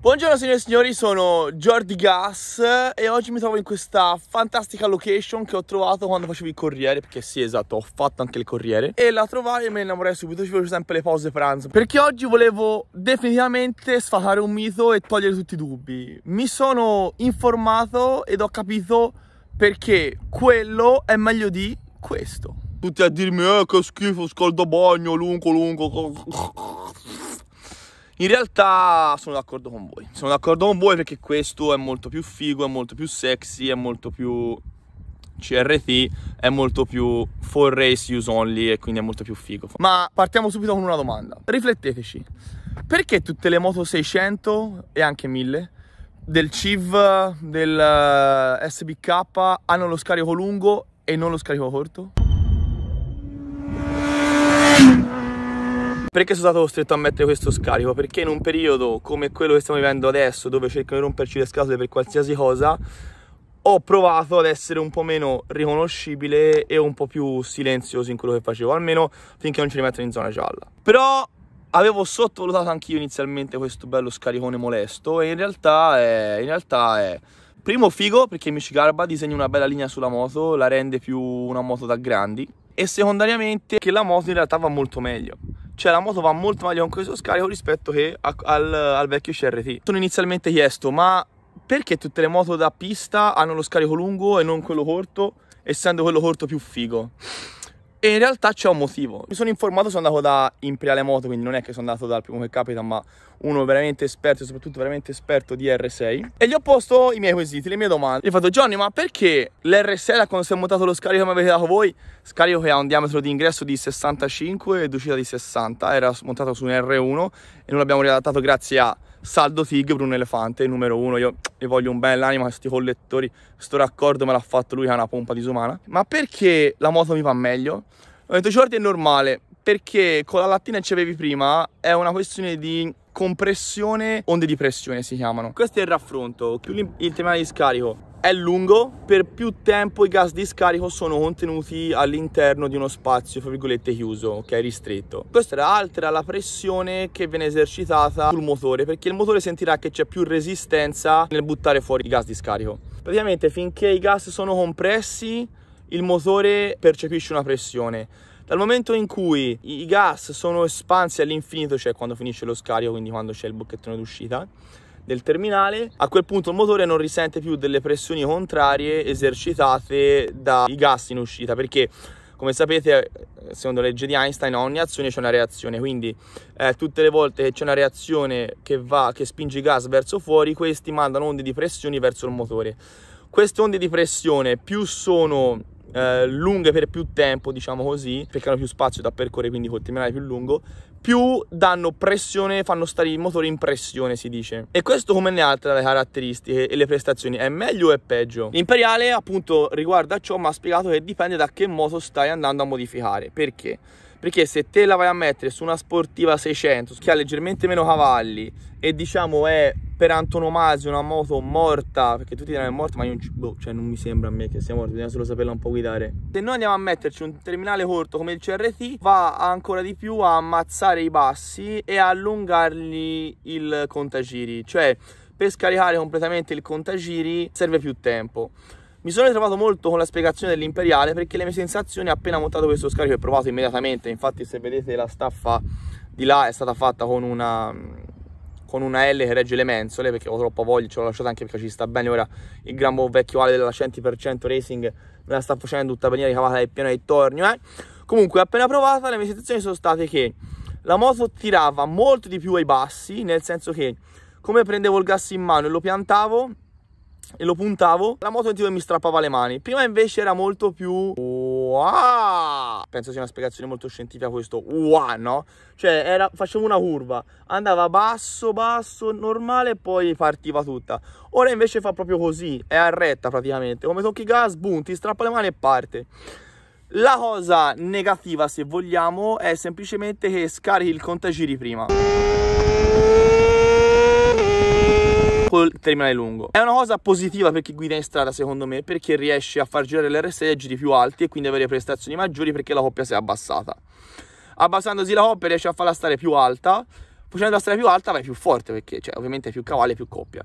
Buongiorno signore e signori, sono Jordi Gas e oggi mi trovo in questa fantastica location che ho trovato quando facevo il corriere perché sì esatto, ho fatto anche il corriere e la trovai e mi innamorai subito, ci faccio sempre le pause pranzo perché oggi volevo definitivamente sfatare un mito e togliere tutti i dubbi mi sono informato ed ho capito perché quello è meglio di questo tutti a dirmi eh che schifo, scaldabagno, lungo lungo in realtà sono d'accordo con voi, sono d'accordo con voi perché questo è molto più figo, è molto più sexy, è molto più CRT, è molto più for race use only e quindi è molto più figo. Ma partiamo subito con una domanda, rifletteteci, perché tutte le moto 600 e anche 1000 del CIV, del eh, SBK hanno lo scarico lungo e non lo scarico corto? Perché sono stato costretto a mettere questo scarico? Perché in un periodo come quello che stiamo vivendo adesso, dove cercano di romperci le scatole per qualsiasi cosa, ho provato ad essere un po' meno riconoscibile e un po' più silenzioso in quello che facevo, almeno finché non ci rimettono in zona gialla. Però avevo sottovalutato anch'io inizialmente questo bello scaricone molesto e in realtà è... In realtà è Primo figo perché Michigarba disegna una bella linea sulla moto, la rende più una moto da grandi e secondariamente che la moto in realtà va molto meglio cioè la moto va molto meglio con questo scarico rispetto che a, al, al vecchio CRT. Sono inizialmente chiesto, ma perché tutte le moto da pista hanno lo scarico lungo e non quello corto, essendo quello corto più figo? E in realtà c'è un motivo. Mi sono informato, sono andato da Imperiale Moto, quindi non è che sono andato dal primo che capita, ma uno veramente esperto e soprattutto veramente esperto di R6. E gli ho posto i miei quesiti, le mie domande. Gli ho fatto, Johnny, ma perché l'R6, da quando si è montato lo scarico che mi avete dato voi, scarico che ha un diametro di ingresso di 65 ed uscita di 60, era montato su un R1 e noi l'abbiamo riadattato grazie a Saldo Sig, Bruno Elefante, numero uno, io gli voglio un bel anima, questi collettori, Sto raccordo me l'ha fatto lui che ha una pompa disumana. Ma perché la moto mi va meglio? Ho detto Jordi è normale, perché con la lattina che avevi prima è una questione di compressione, onde di pressione si chiamano. Questo è il raffronto, più il tema di scarico, è lungo, per più tempo i gas di scarico sono contenuti all'interno di uno spazio, fra virgolette, chiuso, che è ristretto. Questo altera la pressione che viene esercitata sul motore, perché il motore sentirà che c'è più resistenza nel buttare fuori i gas di scarico. Praticamente finché i gas sono compressi, il motore percepisce una pressione. Dal momento in cui i gas sono espansi all'infinito, cioè quando finisce lo scarico, quindi quando c'è il bocchettone d'uscita, del terminale, a quel punto il motore non risente più delle pressioni contrarie esercitate dai gas in uscita perché come sapete, secondo la legge di Einstein, a ogni azione c'è una reazione, quindi eh, tutte le volte che c'è una reazione che, va, che spinge i gas verso fuori, questi mandano onde di pressione verso il motore. Queste onde di pressione più sono eh, lunghe per più tempo, diciamo così, perché hanno più spazio da percorrere, quindi col terminale più lungo, più danno pressione, fanno stare il motore in pressione, si dice. E questo come le altre le caratteristiche e le prestazioni, è meglio o è peggio? L'imperiale appunto riguardo a ciò mi ha spiegato che dipende da che moto stai andando a modificare, perché? perché se te la vai a mettere su una sportiva 600 che ha leggermente meno cavalli e diciamo è per antonomasia una moto morta perché tutti diranno è morta ma io non, ci, boh, cioè non mi sembra a me che sia morta bisogna solo saperla un po' guidare se noi andiamo a metterci un terminale corto come il CRT va ancora di più a ammazzare i bassi e a allungargli il contagiri cioè per scaricare completamente il contagiri serve più tempo mi sono ritrovato molto con la spiegazione dell'imperiale perché le mie sensazioni appena montato questo scarico e provato immediatamente, infatti se vedete la staffa di là è stata fatta con una, con una L che regge le mensole perché ho troppa voglia, ce l'ho lasciata anche perché ci sta bene ora il gran vecchio Ale della 100% Racing me la sta facendo tutta bene ricavata dal piano di tornio eh. Comunque appena provata le mie sensazioni sono state che la moto tirava molto di più ai bassi nel senso che come prendevo il gas in mano e lo piantavo e lo puntavo, la moto sentivo che mi strappava le mani. Prima invece era molto più... Wow! Penso sia una spiegazione molto scientifica questo wow, no? Cioè, era, facevo una curva, andava basso, basso, normale, E poi partiva tutta. Ora invece fa proprio così, è a retta praticamente. Come tocchi gas, boom, ti strappa le mani e parte. La cosa negativa, se vogliamo, è semplicemente che scarichi il contagiri prima col terminale lungo. È una cosa positiva per chi guida in strada secondo me perché riesce a far girare l'R6 a giri più alti e quindi avere prestazioni maggiori perché la coppia si è abbassata. Abbassandosi la coppia riesce a farla stare più alta, facendo la stare più alta vai più forte perché cioè, ovviamente più cavalli più coppia.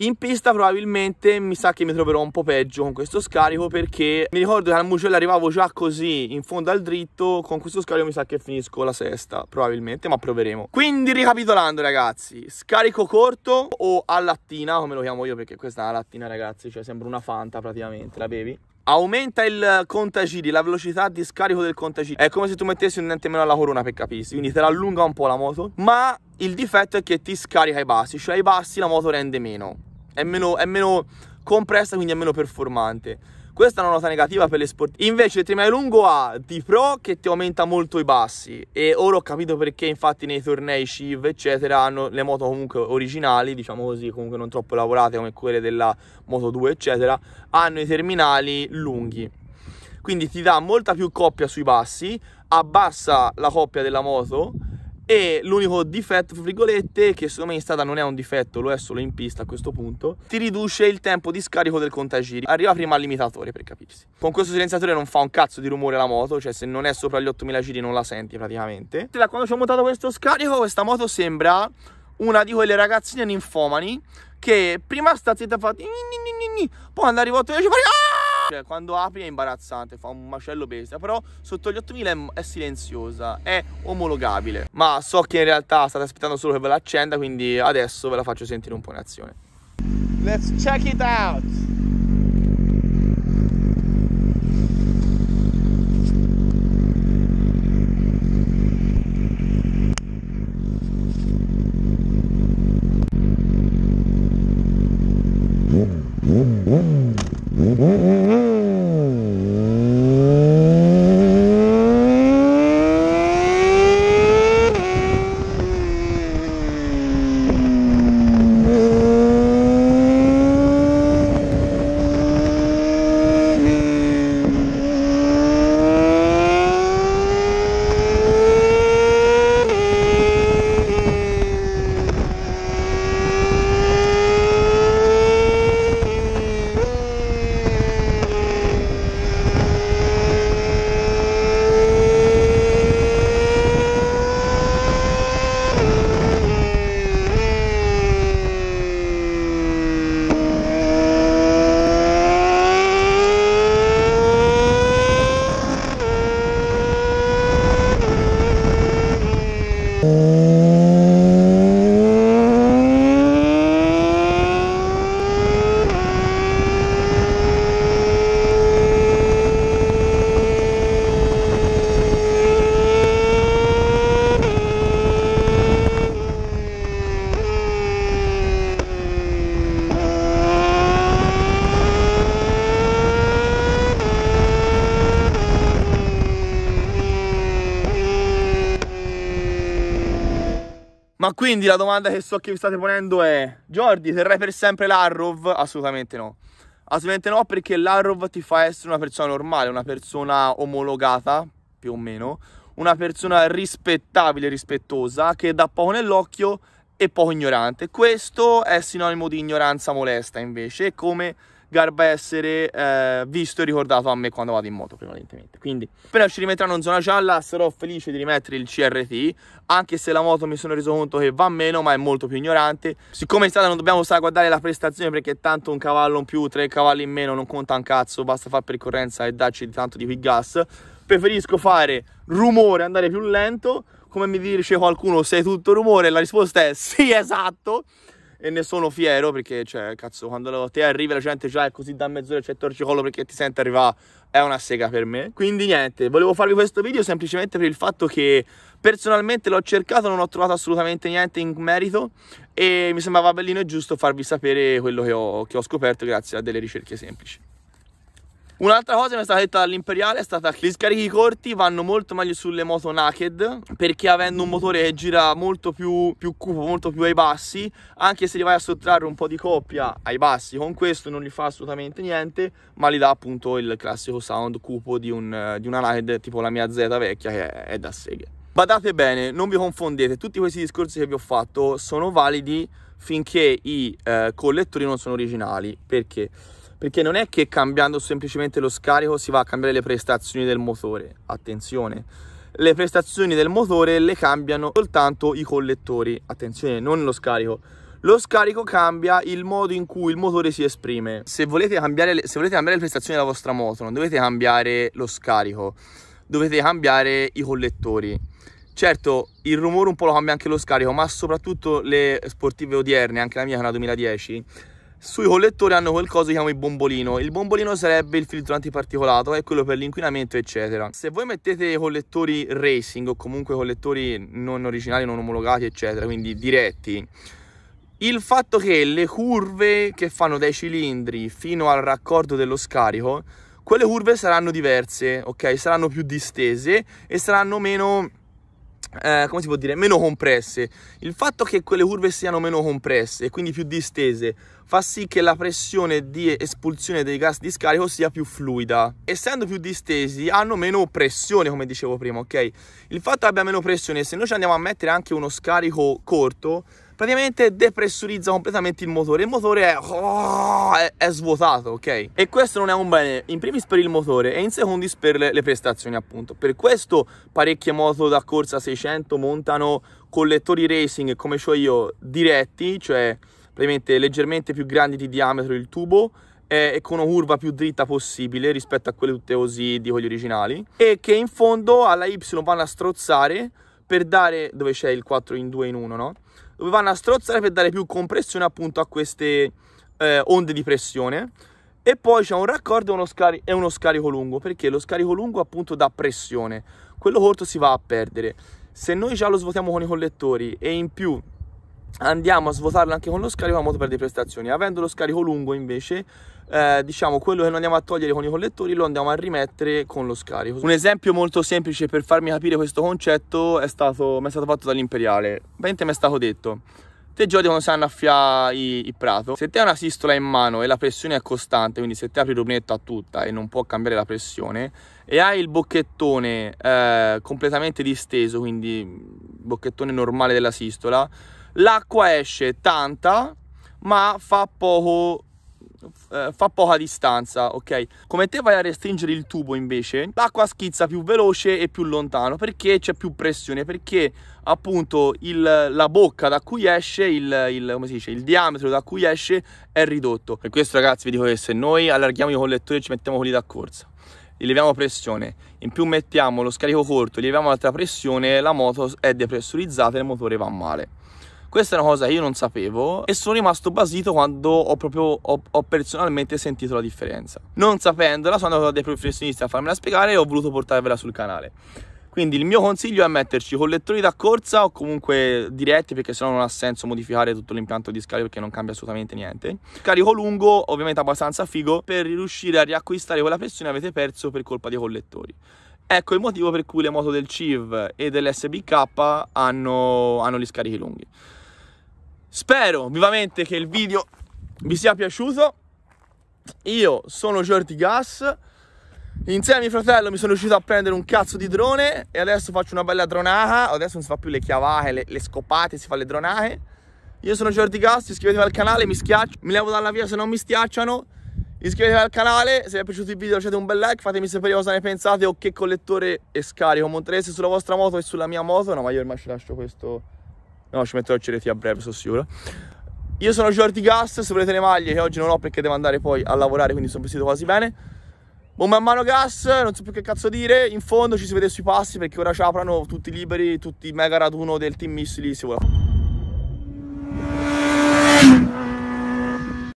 In pista probabilmente mi sa che mi troverò un po' peggio con questo scarico perché mi ricordo che al Mugello arrivavo già così in fondo al dritto, con questo scarico mi sa che finisco la sesta probabilmente, ma proveremo. Quindi ricapitolando ragazzi, scarico corto o a lattina, come lo chiamo io perché questa è una lattina ragazzi, cioè sembra una fanta praticamente, la bevi? aumenta il contagiri, la velocità di scarico del contagiri. È come se tu mettessi un dente meno alla corona per capirsi, quindi te allunga un po' la moto, ma il difetto è che ti scarica i bassi, cioè ai bassi la moto rende meno. È meno, è meno compressa, quindi è meno performante. Questa è una nota negativa per le sportive. Invece il Trimai Lungo ha di pro che ti aumenta molto i bassi e ora ho capito perché infatti nei tornei Civ eccetera hanno le moto comunque originali, diciamo così, comunque non troppo lavorate come quelle della Moto 2 eccetera, hanno i terminali lunghi. Quindi ti dà molta più coppia sui bassi, abbassa la coppia della moto e l'unico difetto, fra virgolette, che secondo me in strada non è un difetto, lo è solo in pista a questo punto, ti riduce il tempo di scarico del contagiri. Arriva prima al limitatore, per capirsi. Con questo silenziatore non fa un cazzo di rumore la moto, cioè se non è sopra gli 8000 giri non la senti praticamente. Da quando ci ho montato questo scarico, questa moto sembra una di quelle ragazzine ninfomani che prima sta zitta e fa poi quando arriva 8 dice fa cioè, quando apri è imbarazzante, fa un macello bestia. Però sotto gli 8000 è, silenziosa, è omologabile. Ma so che in realtà state aspettando solo che ve la accenda, quindi adesso ve la faccio sentire un po' in azione. Let's check it out! Quindi la domanda che so che vi state ponendo è Jordi, terrai per sempre l'Arrow? Assolutamente no. Assolutamente no perché l'Arrow ti fa essere una persona normale, una persona omologata, più o meno, una persona rispettabile, rispettosa, che dà poco nell'occhio e poco ignorante. Questo è sinonimo di ignoranza molesta invece, come garba essere eh, visto e ricordato a me quando vado in moto prevalentemente. Quindi appena ci rimetteranno in zona gialla sarò felice di rimettere il CRT, anche se la moto mi sono reso conto che va meno, ma è molto più ignorante. Siccome in strada non dobbiamo stare a guardare la prestazione perché tanto un cavallo in più, tre cavalli in meno non conta un cazzo, basta fare percorrenza e darci tanto di qui gas. Preferisco fare rumore, andare più lento, come mi dice qualcuno sei tutto rumore, la risposta è sì, esatto e ne sono fiero perché, cioè, cazzo, quando te arrivi la gente già è così da mezz'ora c'è il torcicollo perché ti sente arrivare, è una sega per me. Quindi niente, volevo farvi questo video semplicemente per il fatto che personalmente l'ho cercato, non ho trovato assolutamente niente in merito e mi sembrava bellino e giusto farvi sapere quello che ho, che ho scoperto grazie a delle ricerche semplici. Un'altra cosa che mi è stata detta dall'imperiale è stata che gli scarichi corti vanno molto meglio sulle moto naked perché avendo un motore che gira molto più, più cupo, molto più ai bassi, anche se li vai a sottrarre un po' di coppia ai bassi con questo non gli fa assolutamente niente, ma gli dà appunto il classico sound cupo di, un, di una naked tipo la mia Z vecchia che è, è da seghe. Badate bene, non vi confondete, tutti questi discorsi che vi ho fatto sono validi finché i eh, collettori non sono originali, perché? perché non è che cambiando semplicemente lo scarico si va a cambiare le prestazioni del motore, attenzione, le prestazioni del motore le cambiano soltanto i collettori, attenzione, non lo scarico. Lo scarico cambia il modo in cui il motore si esprime. Se volete cambiare le, volete cambiare le prestazioni della vostra moto, non dovete cambiare lo scarico, dovete cambiare i collettori. Certo, il rumore un po' lo cambia anche lo scarico, ma soprattutto le sportive odierne, anche la mia che è una 2010, sui collettori hanno qualcosa che chiamo il bombolino il bombolino sarebbe il filtro antiparticolato è quello per l'inquinamento eccetera se voi mettete collettori racing o comunque collettori non originali non omologati eccetera quindi diretti il fatto che le curve che fanno dai cilindri fino al raccordo dello scarico quelle curve saranno diverse ok saranno più distese e saranno meno eh, come si può dire, meno compresse. Il fatto che quelle curve siano meno compresse e quindi più distese fa sì che la pressione di espulsione dei gas di scarico sia più fluida. Essendo più distesi hanno meno pressione, come dicevo prima, ok? Il fatto che abbia meno pressione, se noi ci andiamo a mettere anche uno scarico corto, praticamente depressurizza completamente il motore. Il motore è, oh, è, è, svuotato, ok? E questo non è un bene, in primis per il motore e in secondis per le, le prestazioni, appunto. Per questo parecchie moto da corsa 600 montano collettori racing, come ho io, diretti, cioè praticamente leggermente più grandi di diametro il tubo e con una curva più dritta possibile rispetto a quelle tutte così di quelli originali e che in fondo alla Y vanno a strozzare per dare dove c'è il 4 in 2 in 1 no? dove vanno a strozzare per dare più compressione appunto a queste eh, onde di pressione e poi c'è un raccordo e uno, e uno, scarico lungo perché lo scarico lungo appunto dà pressione quello corto si va a perdere se noi già lo svuotiamo con i collettori e in più andiamo a svuotarlo anche con lo scarico a modo per le prestazioni avendo lo scarico lungo invece eh, diciamo quello che non andiamo a togliere con i collettori lo andiamo a rimettere con lo scarico un esempio molto semplice per farmi capire questo concetto è stato mi è stato fatto dall'imperiale Vente mi è stato detto te giochi quando si annaffia il prato se te hai una sistola in mano e la pressione è costante quindi se te apri il rubinetto a tutta e non può cambiare la pressione e hai il bocchettone eh, completamente disteso quindi bocchettone normale della sistola l'acqua esce tanta ma fa poco eh, fa poca distanza, ok? Come te vai a restringere il tubo invece, l'acqua schizza più veloce e più lontano perché c'è più pressione, perché appunto il, la bocca da cui esce, il, il, dice, il, diametro da cui esce è ridotto. Per questo ragazzi vi dico che se noi allarghiamo i collettori e ci mettiamo quelli da corsa, Leviamo pressione, in più mettiamo lo scarico corto, leviamo l'altra pressione, la moto è depressurizzata e il motore va male. Questa è una cosa che io non sapevo e sono rimasto basito quando ho proprio ho, ho personalmente sentito la differenza. Non sapendola, sono andato da dei professionisti a farmela spiegare e ho voluto portarvela sul canale. Quindi il mio consiglio è metterci collettori da corsa o comunque diretti perché sennò non ha senso modificare tutto l'impianto di scarico perché non cambia assolutamente niente. Carico lungo, ovviamente abbastanza figo, per riuscire a riacquistare quella pressione che avete perso per colpa dei collettori. Ecco il motivo per cui le moto del CIV e dell'SBK hanno, hanno gli scarichi lunghi. Spero vivamente che il video vi sia piaciuto. Io sono Jordi Gas. Insieme a mio fratello mi sono riuscito a prendere un cazzo di drone e adesso faccio una bella dronaha. Adesso non si fa più le chiavate, le, le scopate, si fa le dronahe. Io sono Jordi Gas, iscrivetevi al canale, mi schiaccio, mi levo dalla via se non mi schiacciano. Iscrivetevi al canale, se vi è piaciuto il video lasciate un bel like, fatemi sapere cosa ne pensate o che collettore e scarico montereste sulla vostra moto e sulla mia moto. No, ma io ormai ci lascio questo No, ci metterò cereti a breve, sono sicuro. Io sono Jordi Gas, se volete le maglie che oggi non ho perché devo andare poi a lavorare, quindi sono vestito quasi bene. Bomba a mano gas, non so più che cazzo dire, in fondo ci si vede sui passi perché ora ci aprono tutti liberi, tutti mega raduno del team missili, si vuole.